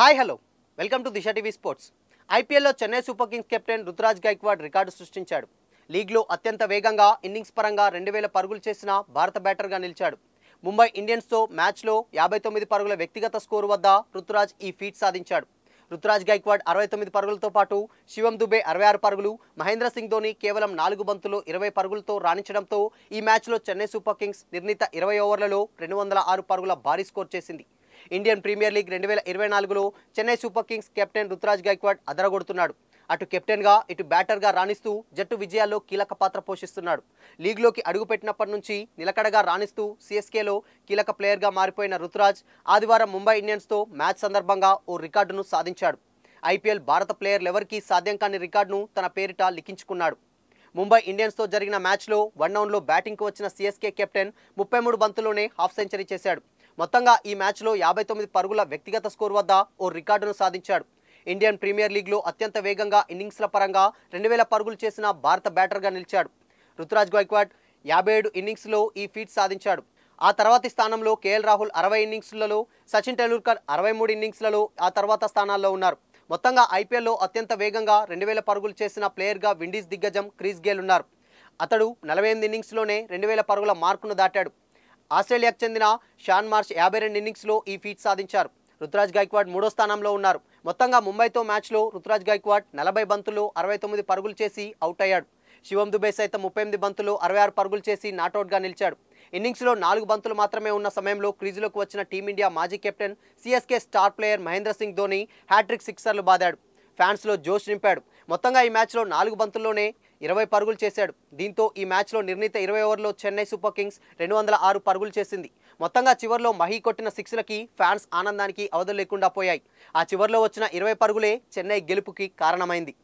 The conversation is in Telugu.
hi hello welcome to Disha TV sports ఐపీఎల్లో Chennai Super Kings captain Ruturaj Gaikwad record సృష్టించాడు లీగ్లో అత్యంత వేగంగా ఇన్నింగ్స్ పరంగా రెండు వేల పరుగులు చేసిన భారత బ్యాటర్గా నిలిచాడు ముంబై ఇండియన్స్తో మ్యాచ్లో యాభై తొమ్మిది పరుగుల వ్యక్తిగత స్కోరు వద్ద రుతురాజ్ ఈ ఫీట్ సాధించాడు రుతురాజ్ గైక్వాడ్ అరవై తొమ్మిది పరుగులతో పాటు శివం దుబే అరవై ఆరు పరుగులు మహేంద్ర సింగ్ ధోని కేవలం నాలుగు బంతులు ఇరవై పరుగులతో రాణించడంతో ఈ మ్యాచ్లో చెన్నై సూపర్ కింగ్స్ నిర్ణీత ఇరవై ఓవర్లలో రెండు వందల ఆరు పరుగుల భారీ స్కోర్ చేసింది ఇండియన్ ప్రీమియర్ లీగ్ రెండు వేల ఇరవై నాలుగులో Chennai Super Kings captain Ruturaj Gaikwad అదరగొడుతున్నాడు అటు కెప్టెన్గా ఇటు బ్యాటర్గా రాణిస్తూ జట్టు విజయాల్లో కీలక పాత్ర పోషిస్తున్నాడు లీగ్లోకి అడుగుపెట్టినప్పటి నుంచి నిలకడగా రాణిస్తూ సిఎస్కేలో కీలక ప్లేయర్గా మారిపోయిన రుతురాజ్ ఆదివారం ముంబై ఇండియన్స్తో మ్యాచ్ సందర్భంగా ఓ రికార్డును సాధించాడు ఐపీఎల్ భారత ప్లేయర్లెవరికీ సాధ్యం కాని రికార్డును తన పేరిట లిఖించుకున్నాడు ముంబై ఇండియన్స్తో జరిగిన మ్యాచ్లో వన్ డౌన్లో బ్యాటింగ్కు వచ్చిన సీఎస్కే కెప్టెన్ ముప్పై మూడు బంతుల్లోనే హాఫ్ సెంచరీ చేశాడు మొత్తంగా ఈ మ్యాచ్లో యాభై తొమ్మిది పరుగుల వ్యక్తిగత స్కోర్ వద్ద ఓ రికార్డును సాధించాడు ఇండియన్ ప్రీమియర్ లీగ్లో అత్యంత వేగంగా ఇన్నింగ్స్ల పరంగా రెండు వేల పరుగులు చేసిన భారత బ్యాటర్గా నిలిచాడు రుతురాజ్ గైక్వాడ్ యాభై ఏడు ఇన్నింగ్స్లో ఈ ఫీట్ సాధించాడు ఆ తర్వాతి స్థానంలో కేఎల్ రాహుల్ అరవై ఇన్నింగ్స్లలో సచిన్ టెండూల్కర్ అరవై మూడు ఇన్నింగ్స్లలో ఆ తర్వాత స్థానాల్లో ఉన్నారు మొత్తంగా ఐపీఎల్లో అత్యంత వేగంగా రెండు వేల పరుగులు చేసిన ప్లేయర్గా విండీస్ దిగ్గజం క్రీస్ గేల్ ఉన్నారు అతడు నలభై ఎనిమిది ఇన్నింగ్స్లోనే రెండు వేల పరుగుల మార్కును దాటాడు ఆస్ట్రేలియాకు చెందిన షాన్ మార్చ్ యాభై రెండు ఇన్నింగ్స్లో ఈ ఫీట్ సాధించారు రుతురాజ్ గైక్వాడ్ మూడో స్థానంలో ఉన్నారు మొత్తంగా ముంబైతో మ్యాచ్లో రుతురాజ్ గైక్వాడ్ నలభై బంతులు అరవై తొమ్మిది పరుగులు చేసి అవుట్ అయ్యాడు శివం దుబే సైతం ముప్పై ఎనిమిది బంతులు అరవై ఆరు పరుగులు చేసి నాట్అవుట్గా నిలిచాడు ఇన్నింగ్స్లో నాలుగు బంతులు మాత్రమే ఉన్న సమయంలో క్రీజులోకి వచ్చిన టీమిండియా మాజీ captain CSK star player Mahendra Singh Dhoni hat trick సిక్సర్లు బాదాడు ఫ్యాన్స్లో జోష్ నింపాడు మొత్తంగా ఈ మ్యాచ్లో నాలుగు బంతుల్లోనే ఇరవై పరుగులు చేశాడు దీంతో ఈ మ్యాచ్లో నిర్ణీత ఇరవై ఓవర్లో చెన్నై సూపర్ కింగ్స్ రెండు వందల ఆరు పరుగులు చేసింది మొత్తంగా చివరిలో మహి కొట్టిన సిక్స్లకి ఫ్యాన్స్ ఆనందానికి అవధులు లేకుండా పోయాయి ఆ చివరిలో వచ్చిన ఇరవై పరుగులే చెన్నై గెలుపుకి కారణమైంది